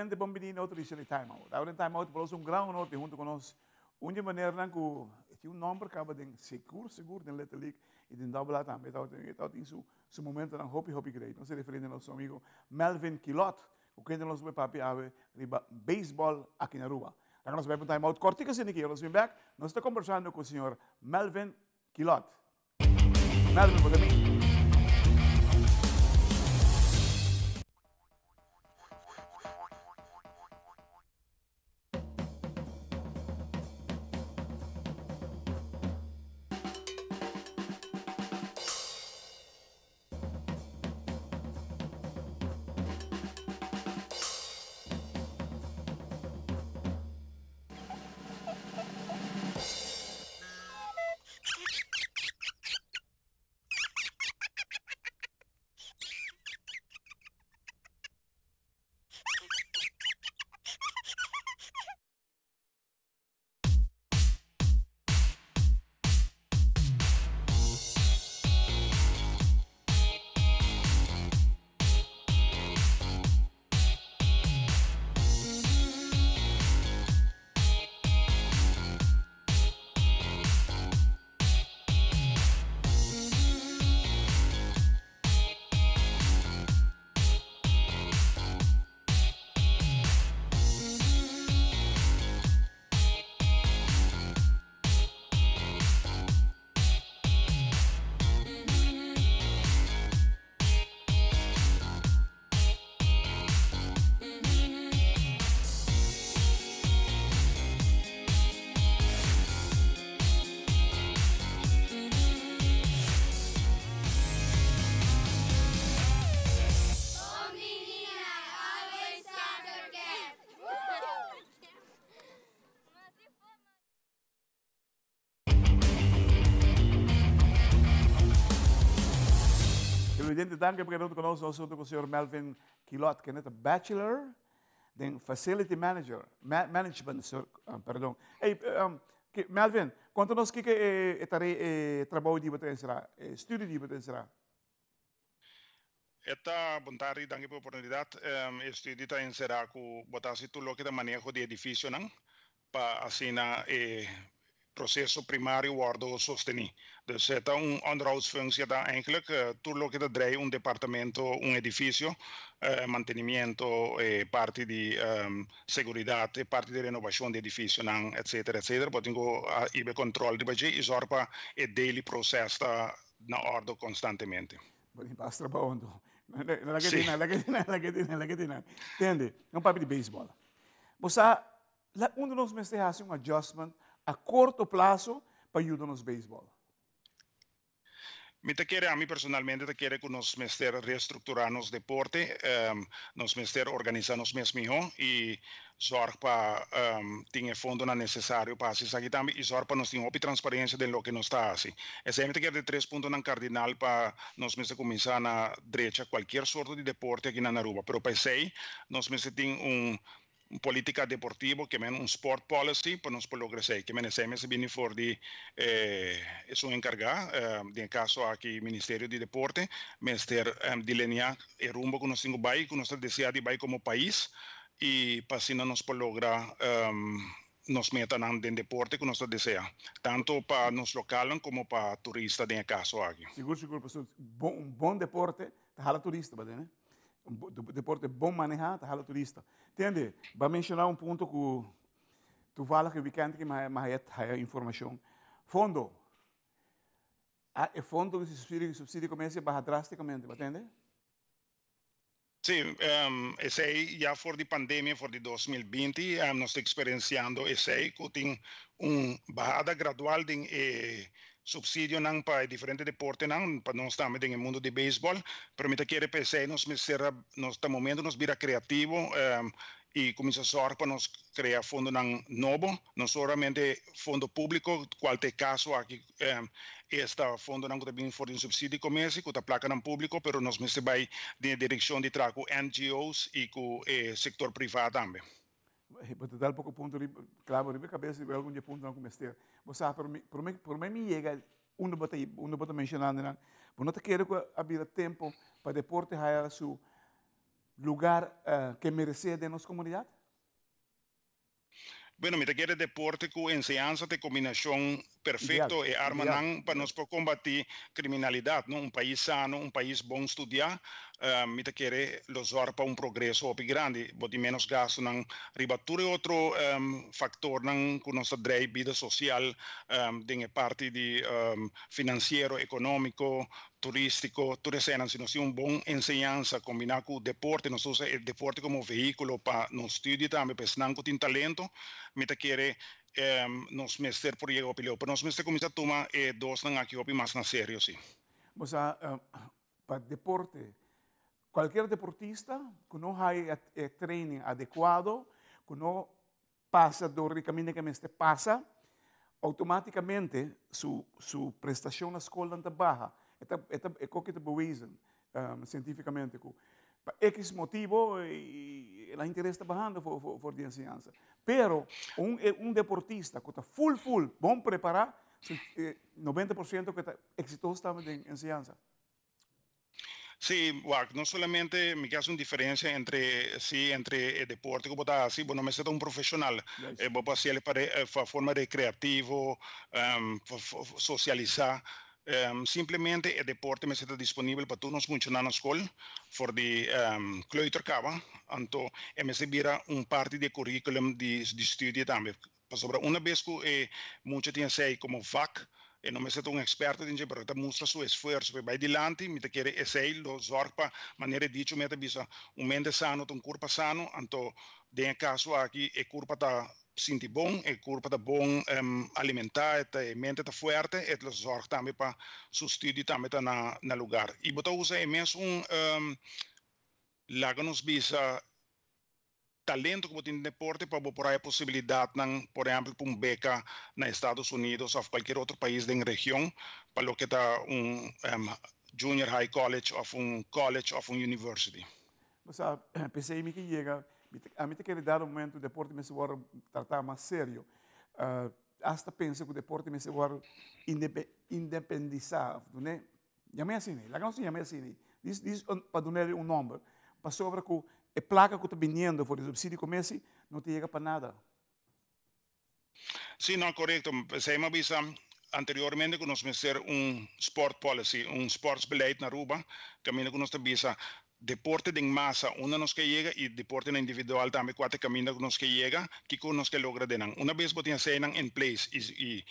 gerente Bombinino, outro disse out. Agora time out, falou um grande norte junto conosco. Um de maneira né, que tinha um nome que acaba de seguro, seguro, de letra leak, e de double lá também. Então, em então, seu, seu momento na né, Hopi Hopi Great. Não se referindo ao nosso amigo Melvin Quilot, o que nós vamos papi ave riba beisebol aqui na rua. Agora nós vamos para um time out. assim aqui. Nós vamos back, nós estamos conversando com o senhor Melvin Quilot. Melvin, você me Presidente Duncan pregando conosco no assunto o senhor Melvin Quilot, que é bachelor, then facility manager, ma management, senhor, um, ah, perdão. Hey, um, que, Melvin, conta-nos o que, é, eh, é, eh, trabalho de você será, eh, estudo de você será. Esta vontade, danke por oportunidade, um, estudo de será que botasse tudo o que é manejo de edifício, não? Para assim, eh, proceso primario wordt sostenuto. Dus het is een onderhoudsfunctie dat eigenlijk uh, todo lo que tendrei un departamento, un edificio, eh, mantenimento e eh, parte di um, ehm, seguridad e eh, parte di renovazione di edificio, nan, eccetera, eccetera. Poi tengo uh, ah, il controllo di budget e sorpa e daily process da na ordo constantemente. Basta bom, lagatina, lagatina, lagatina, lagatina. Entende? É um papo de beisebol. Você, um dos meus tem um adjustment a corto plazo para ajudar-nos beisebol. Me te quiere, a mí personalmente te quiere que nos mester reestructurar nos deporte, um, nos mester organizar nos mes e y zorg para um, fundo fondo na necessário para assistir aqui também e zorg para nós ter uma transparência de lo que nós está assim. É sempre que de três pontos na cardinal para nós mesmo começar na direita qualquer sorte de deporte aqui na Naruba, pero para isso nós mesmo tem um política deportiva que é um sport policy para nos progressare, che è sempre viene fuori di eh, sono incargato, eh, nel caso aqui il ministério di Deporte, mester eh, delineare o rumo que nós temos que nostro desea di vai como país e passino non logra um, nos eh, meter no deporte que nós desejamos, tanto para nos locais como para turistas no caso aqui. Seguro, seguro, professor. Bom, um bom deporte, rala turista, né? deporte bom manejado, hala turista. va a mencionar un punto que tu fala que viernes que más é información. Fondo. Ah, el fondo de subsidio subsídio baja a baixar drasticamente, entende? Sí, em, ese ya por la pandemia, por el 2020, um, nos experienciando ese tiene una bajada gradual de eh, subsídio não para diferente deporte ng não estamos no mundo de beisebol, pero mita quiere pensar nos será nos ta momento nos vira criativo um, e começar para nos criar fundo não novo, não somente fundo público, qual te caso aqui um, esta fundo não também for um subsídio comércio, com a placa não público, pero nos me vai de direção de trago NGOs e com o eh, setor privado também dar pouco ponto punto, claro, ribe cabeça, e algum dia ponto não comecei. Você sabe, por mim, por mim, chega, um não bota, um não bota mencionando, não. Por não te quero eh, que abrir tempo para deporte, haya seu lugar uh, que merecia de nossa comunidade. Bueno, mira que el deporte con enseñanza de combinación perfecto y eh, armanan para nos por combatir criminalidad, ¿no? Un país sano, un país bom estudiar, uh, ah, mita quiere los para un progreso grande, boti menos gasto nan outro otro um, factor nan con nuestra vida social, um, de parte de um, financiero, económico, turístico, turismo, sino un buen enseñanza combinado con deporte. Nosotros eh, el deporte como vehículo para nos estudiar también, pensando pues, que tiene talento, mientras quiere em, nos meter por llegar a Pero nos meter a toma eh, dos en aquí opi más en serio, sí. O sea, eh, para deporte, cualquier deportista que no haya eh, training adecuado, que no pasa por el camino que me este pasa, automáticamente su, su prestación en la escuela baja esta, esta, eh, ¿cómo que te reason, um, científicamente? por X motivo, eh, la interés está bajando por, por, por Pero eh, un deportista que está full, full, bom preparar, 90% que está exitoso está en enseñanza. Sí, no solamente me hace una diferencia entre, sí, entre el deporte como está así, bueno, me siento un profesional, voy a hacer para, forma de creativo, em, socializar, Um, simplemente el deporte me está disponible para todos los funcionarios de for the um, Cloiter Cava, anto me servira un parte del currículum de, de estudio también. Sobre una vez que eh, muchos tienen sei como VAC, e eh, non mi è un esperto di però ti mostra il suo sforzo per vai avanti, mi ti chiede se lo zorpa maniera di dice mi ti bisa un mente sano un corpo sano anto den caso a chi è corpo bom é corpo da bom um, alimentar, e mente tá forte, e ele zorg também para sustidar também tá na, na lugar. E botou usa imenso um, um ehm, laga nos visa talento que tem deporte para botar a possibilidade, não, por exemplo, para um beca nos Estados Unidos ou qualquer outro país da região, para o que está um, ehm, um junior high college ou um college ou um university. Você sabe, pensei que chega a mim tem que dar um momento, o deporte me agora tratar mais sério. Uh, hasta pensa que o deporte me agora independizar, né? Chamei assim, né? Lá não se chamei assim, Diz, diz para dar um número. para que a placa que está vindo, por subsídio começa, não te chega para nada. Sim, não, correto. Você me avisa anteriormente que nós vamos ter um sport policy, um beleid na Aruba, também que nós vamos deporte en masa, uno nos que llega y deporte en individual también cuatro caminos nos que llega, con nos que logra Una vez que tienes en place y, y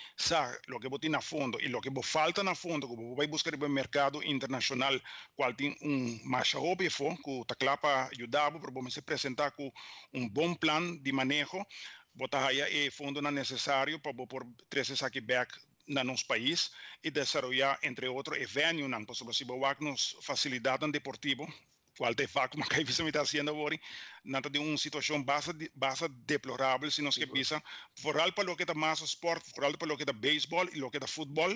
lo que botina a fondo y lo que falta a fondo, como vos a buscar en el mercado internacional, cual tiene un obvio, que te clapa ayudado, pero vos se presenta con un buen plan de manejo, botas allá el eh, fondo necesario para por tres saque back en nuestro país y desarrollar, entre otros, eventos, por si se nos en deportivo. qual de facto Maccabi está haciendo na nada de uma situação bastante, bastante se sino que Por foral para o que está esporte, por foral para o que está béisbol e o que está futebol,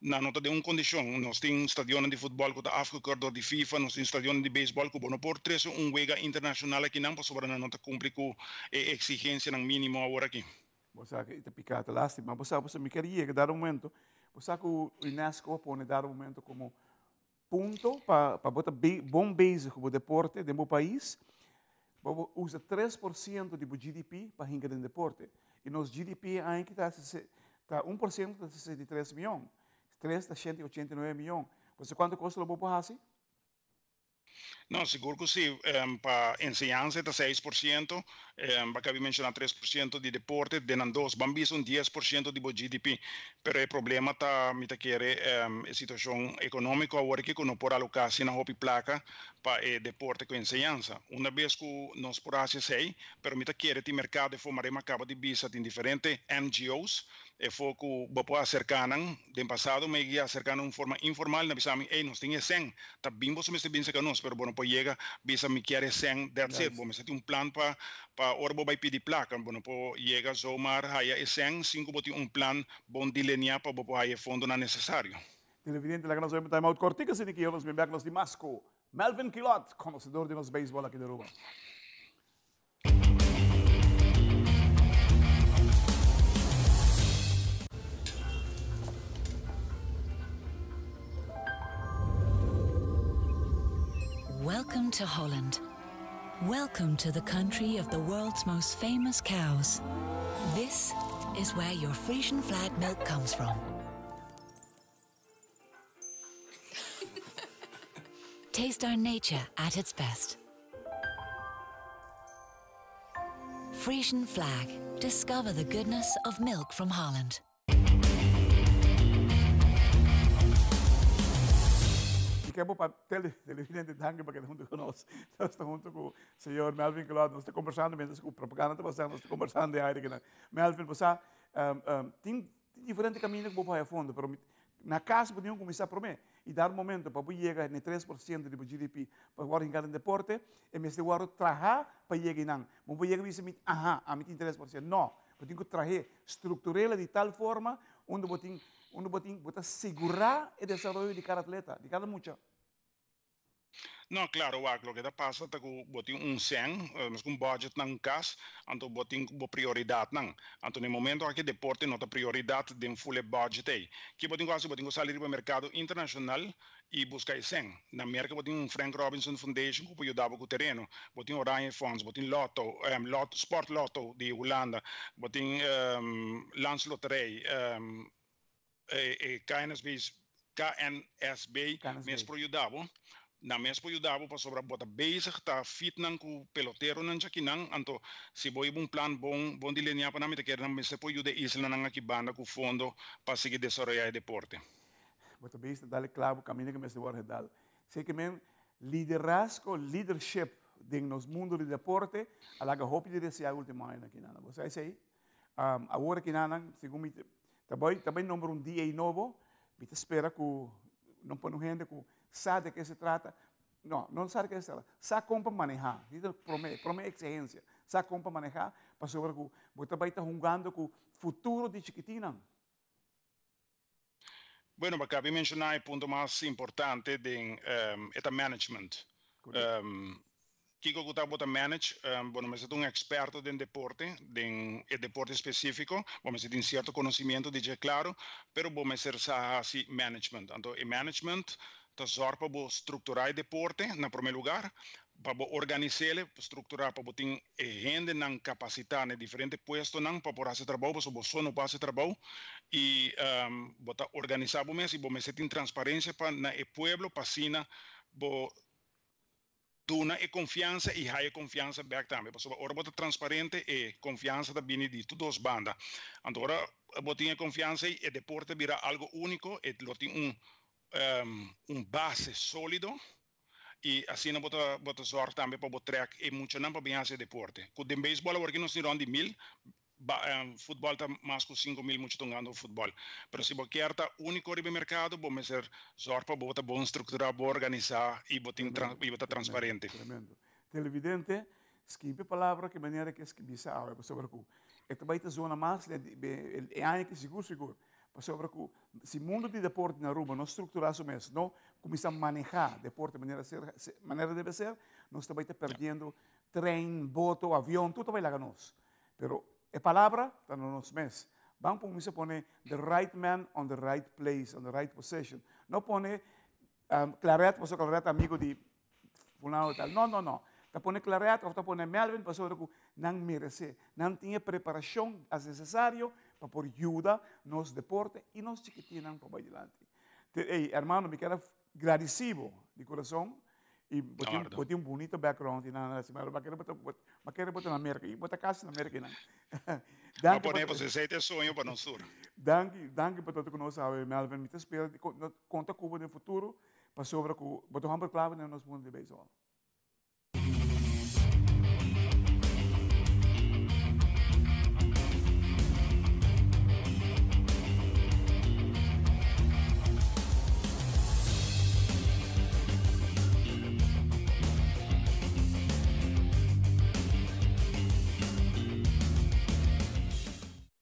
na nota de condição, nós temos um estaciones de fútbol que está Corredor de FIFA, temos um estaciones de beisebol que o por três um juega internacional aqui não pues sobre nota cumple com eh, exigencia en mínimo ahora aquí. Vos que te picaste lástima, vos sabés, me queria dar um momento, você sabés que o Inés propone dar um momento como ponto para, botar bom base para o deporte do meu país, usa 3% do GDP para ringar no deporte. E nosso GDP ainda está, 1% de 63 milhões, 3 de 189 milhões. Você quanto custa o meu país? Não, seguro que sim. Um, para enseñanza está 6%, um, acabei de mencionar 3% de deporte, de nandos, bambis um 10% de GDP. Mas o problema está, me tá querer, um, a situação econômica agora que não pode alocar sem a roupa placa para eh, deporte com enseñanza. Uma vez que nós por fazer 6, mas me tá querer, o mercado de forma acaba de visa em diferentes NGOs, é eh, foco po cercanan den pasado me guia en forma informal na bisami ei nos tinha sen tá se você me se bem pero bueno po pues llega, bisa mi quiere sen De hacer, bom se tem un plan pa pa orbo bai pidi placa bueno po pues chega zomar haya sen cinco boti un plan bon delinear pa bo haya pues, fondo na necessário Televidente, la Gran nos time out cortica, sin que yo los bienvenidos de Masco. Melvin Quilot, conocedor de los béisbol aquí de Rubén. Welcome to Holland. Welcome to the country of the world's most famous cows. This is where your Frisian flag milk comes from. Taste our nature at its best. Frisian flag. Discover the goodness of milk from Holland. busquemos é papel de tanque para que junto con nós estamos junto com o senhor Melvin Collado, nos está conversando, com que propaganda está passando, nos conversando de aire. Que né? Melvin, passar, um, um, tem, tem caminhos caminho que vou para fundo, mas na casa podemos começar por mim e dar um momento para poder chegar em 3% do GDP para o chegar em deporte, e me se agora trajar para chegar em não. Mas vou chegar e dizer, aham, a mim tem 3%. Não, eu tenho que trazer estruturá-la de tal forma onde eu tenho onde você segurar o desenvolvimento de cada atleta, de cada muchacho. não claro, wag lo que é que ta ku botin um sen, mas um budget nang kas, anto botin bo prioridade nang. Anto no momento aqui deporte nota de um full budget que Ki botin quasi botin sair para mercado internacional e buscar sen. Na América botin um Frank Robinson Foundation que ku ajudava o terreno, botin Orange Funds, botin Lotto, um, Lotto Sport Lotto de Holanda, botin um, Lance Lottery. um, é, é, KNSB, KNSB, mesproyudabo, na mesmo ajudava para sobrar bota bezig tá fit nan ku pelotero nan jakinan anto se boi bom plan bom bom delinear para mim que era mas depois ajuda isla nan aqui banda ku fundo para seguir desenvolver o deporte bota bezig dale clavo caminha que me se guarda dal sei que men liderazgo leadership dentro nos mundo do deporte alaga hope de desejar última ano aqui nana você aí um, agora que nana segundo também, também nombra um dia novo, Pita espera que não põe gente que sabe de que se trata. Não, não sabe de que se trata. Sabe como manejar. Promete, promete exigência. Sabe como manejar para saber que você vai estar jogando com o futuro de Chiquitina. Bueno, acabei eu mencionar o ponto mais importante de um, eh, management. Um, Kiko Gutabo manage, bom ehm, bueno, mas é um experto em deporte, em, deporte específico, bom, mas tem certo conhecimento, dizer claro, pero bom, mas é assim, management. Então, o management, tá para bo estruturar deporte, na primeiro lugar, para organizar, estruturar, para ter eh, gente na capacidade, em diferentes postos, não para por fazer trabalho, para o sono para fazer trabalho, e um, botar organizar o mês, e o mês tem transparência para o povo, para a China, fortuna e confianza e hai confianza back também. Pessoal, ora bota transparente e confiança da bini di tudo os banda. Andora botinha confianza e deporte vira algo unico e lo tem um um, um base sólido e assim bota bota sorte também para o track e muito não para bem esse deporte. Com il beisebol agora que nós tiramos de mil Eh, futebol está mais com fudbalta masku 5000 mucho tungando fútbol. Pero si boquierta único ribe mercado, vamos ser zorpa, bota bom estructura, bo organizar e botin e bota transparente. Tremendo. Televidente, esquipe palavra que maneira que esquipe sabe, para saber que esta vai ter zona mais é ano que seguro seguro. Para saber que se mundo de deporte na Aruba não estruturar isso mesmo, não começar a manejar deporte de maneira ser, maneira deve ser, nós também tá perdendo trem, boto, avião, tudo vai lá nós. Pero Es palabra, tan unos meses. mes. Van por mí se pone the right man on the right place, on the right position. No pone um, claret, por eso claret amigo de fulano tal. No, no, no. Te pone claret, o te pone Melvin, por eso no merece, no tiene preparación as necesario para por ayuda, nos deporte y nos chiquitinan para adelante. Hey, hermano, me queda agradecido de corazón E botei, botei um bonito background na semana, quero botar, bacana botar na América, e botar casa na América, não. Não pode você sei ter sonho para não sur. Danke, danke para tudo que nós Melvin, me espera, conta Cuba no futuro, para sobre com, botar uma palavra no nosso mundo de beisebol.